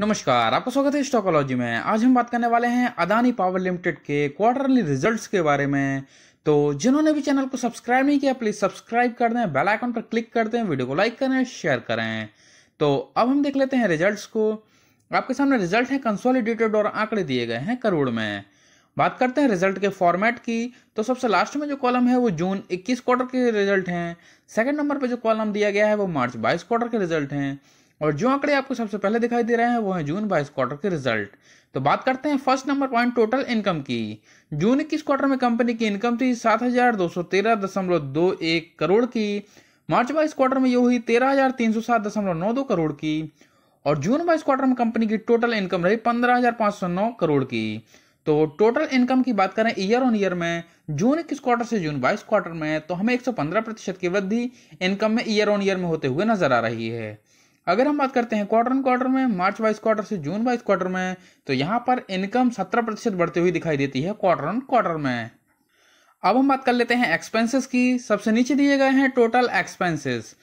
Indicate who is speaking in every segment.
Speaker 1: नमस्कार आपका स्वागत है स्टॉकोलॉजी में आज हम बात करने वाले हैं अदानी पावर लिमिटेड के क्वार्टरली रिजल्ट्स के बारे में तो जिन्होंने भी चैनल को सब्सक्राइब नहीं किया प्लीज़ सब्सक्राइब कर दें बेल आइकन पर क्लिक कर दें वीडियो को लाइक करें शेयर करें तो अब हम देख लेते हैं रिजल्ट्स को आपके सामने रिजल्ट है कंसोलिडेटेड और आंकड़े दिए गए हैं करोड़ में बात करते हैं रिजल्ट के फॉर्मेट की तो सबसे लास्ट में जो कॉलम है वो जून 21 क्वार्टर के रिजल्ट हैं सेकंड नंबर पे जो कॉलम दिया गया है वो मार्च 22 क्वार्टर के रिजल्ट हैं और जो आंकड़े आपको सबसे पहले दिखाई दे रहे हैं वो हैं जून बाईस क्वार्टर के रिजल्ट तो बात करते हैं first number point total income की जून इक्कीस क्वार्टर में कंपनी की इनकम थी सात हजार दो सौ तेरह दशमलव दो एक करोड़ की मार्च बाईस क्वार्टर में ये हुई तेरह हजार तीन सौ सात दशमलव नौ दो करोड़ की और जून बाईस क्वार्टर में कंपनी की टोटल इनकम रही पंद्रह हजार पांच सौ नौ करोड़ की तो टोटल इनकम की बात करें ईयर ऑन ईयर में जून इक्कीस क्वार्टर से जून बाईस क्वार्टर में तो हमें एक सौ पंद्रह प्रतिशत की वृद्धि इनकम में ईयर ऑन ईयर में होते हुए नजर आ रही है अगर हम बात करते हैं क्वार्टर क्वार्टर में मार्च वाइज क्वार्टर से जून वाइज क्वार्टर में तो यहाँ पर इनकम सत्रह प्रतिशत बढ़ती हुई दिखाई देती है क्वार्टर क्वार्टर में अब हम बात कर लेते हैं एक्सपेंसेस की सबसे नीचे दिए गए हैं टोटल एक्सपेंसेस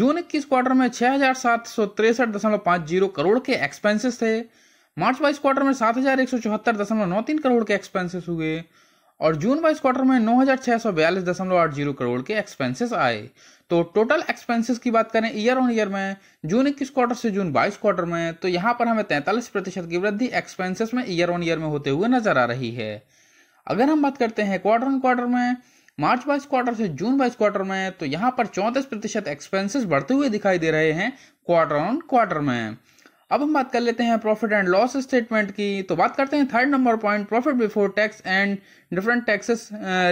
Speaker 1: जून इक्कीस क्वार्टर में छह हज़ार सात सौ तिरसठ दशमलव जीरो करोड़ के एक्सपेंसेस थे मार्च वाइज क्वार्टर में सात हज़ार एक सौ चौहत्तर दशमलव नौ तीन करोड़ के एक्सपेंसेस हुए और जून वाइज क्वार्टर में नौ करोड़ के एक्सपेंसेस आए तो टोटल एक्सपेंसेस की बात करें ईयर ऑन ईयर में जून इक्कीस क्वार्टर से जून बाईस क्वार्टर में तो यहाँ पर हमें तैंतालीस प्रतिशत की वृद्धि एक्सपेंसेस में ईयर ऑन ईयर में होते हुए नजर आ रही है अगर हम बात करते हैं क्वार्टर ऑन क्वार्टर में मार्च बाईस क्वार्टर से जून बाईस क्वार्टर में तो यहाँ पर चौंतीस प्रतिशत एक्सपेंसिस बढ़ते हुए दिखाई दे रहे हैं क्वार्टर ऑन क्वार्टर में अब हम बात कर लेते हैं प्रॉफिट एंड लॉस स्टेटमेंट की तो बात करते हैं third number point profit before tax and different taxes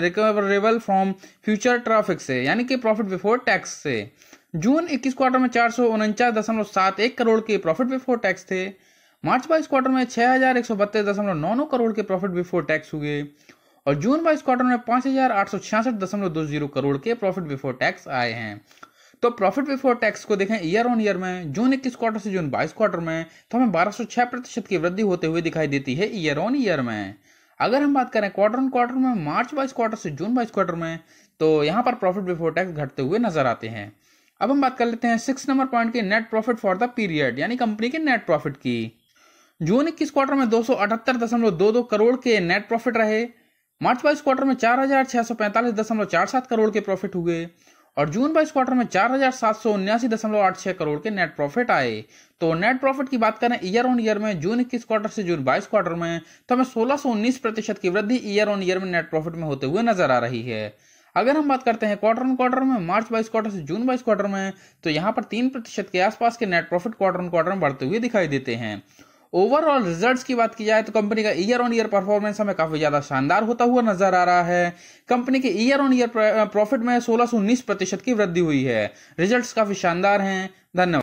Speaker 1: recoverable from future traffic से यानी कि प्रॉफिट बिफोर टैक्स से जून इक्कीस क्वार्टर में चार सौ उनचास दशमलव सात एक करोड़ के प्रॉफिट बिफोर टैक्स थे मार्च बाईस क्वार्टर में छः हज़ार एक सौ बत्तीस दशमलव नौ नौ करोड़ के प्रॉफिट बिफोर टैक्स हुए और जून बाईस क्वार्टर में पाँच हज़ार आठ सौ छियासठ दशमलव दो जीरो करोड़ के प्रॉफिट बिफोर टैक्स आए हैं तो प्रॉफिट बिफोर टैक्स को देखें ईयर ऑन ईयर में जून इक्कीस क्वार्टर से जून बाईस क्वार्टर में तो हमें बारह प्रतिशत की वृद्धि होते हुए दिखाई देती है ईयर ऑन ईयर में अगर हम बात करें क्वार्टर ऑन क्वार्टर में मार्च बाईस क्वार्टर से जून बाईस क्वार्टर में तो यहाँ पर प्रॉफिट बिफोर टैक्स घटते हुए नजर आते हैं अब हम बात कर लेते हैं सिक्स नंबर पॉइंट की net profit for the period यानी कंपनी के नेट प्रॉफिट की जून इक्कीस क्वार्टर में दो करोड़ के नेट प्रॉफिट रहे मार्च बाईस क्वार्टर में चार हजार छह सौ पैंतालीस दशमलव चार सात करोड़ के प्रॉफिट हुए और जून बाईस क्वार्टर में चार हजार सात सौ उन्यासी दशमलव आठ छह करोड़ के नेट प्रॉफिट आए तो नेट प्रॉफिट की बात करें ईयर ऑन ईयर में जून इक्कीस क्वार्टर से जून बाईस क्वार्टर में तो हमें सोलह सौ उन्नीस प्रतिशत की वृद्धि ईयर ऑन ईयर में नेट प्रॉफिट में होते हुए नजर आ रही है अगर हम बात करते हैं क्वार्टर ऑन क्वार्टर में मार्च बाईस क्वार्टर से जून बाईस क्वार्टर में तो यहाँ पर तीन प्रतिशत के आसपास के net profit quarter on quarter में बढ़ते हुए दिखाई देते हैं ओवरऑल रिजल्ट्स की बात की जाए तो कंपनी का ईयर ऑन ईयर परफॉर्मेंस हमें काफ़ी ज़्यादा शानदार होता हुआ नजर आ रहा है कंपनी के ईयर ऑन ईयर प्रॉफिट में सोलह प्रतिशत की वृद्धि हुई है रिजल्ट्स काफ़ी शानदार हैं धन्यवाद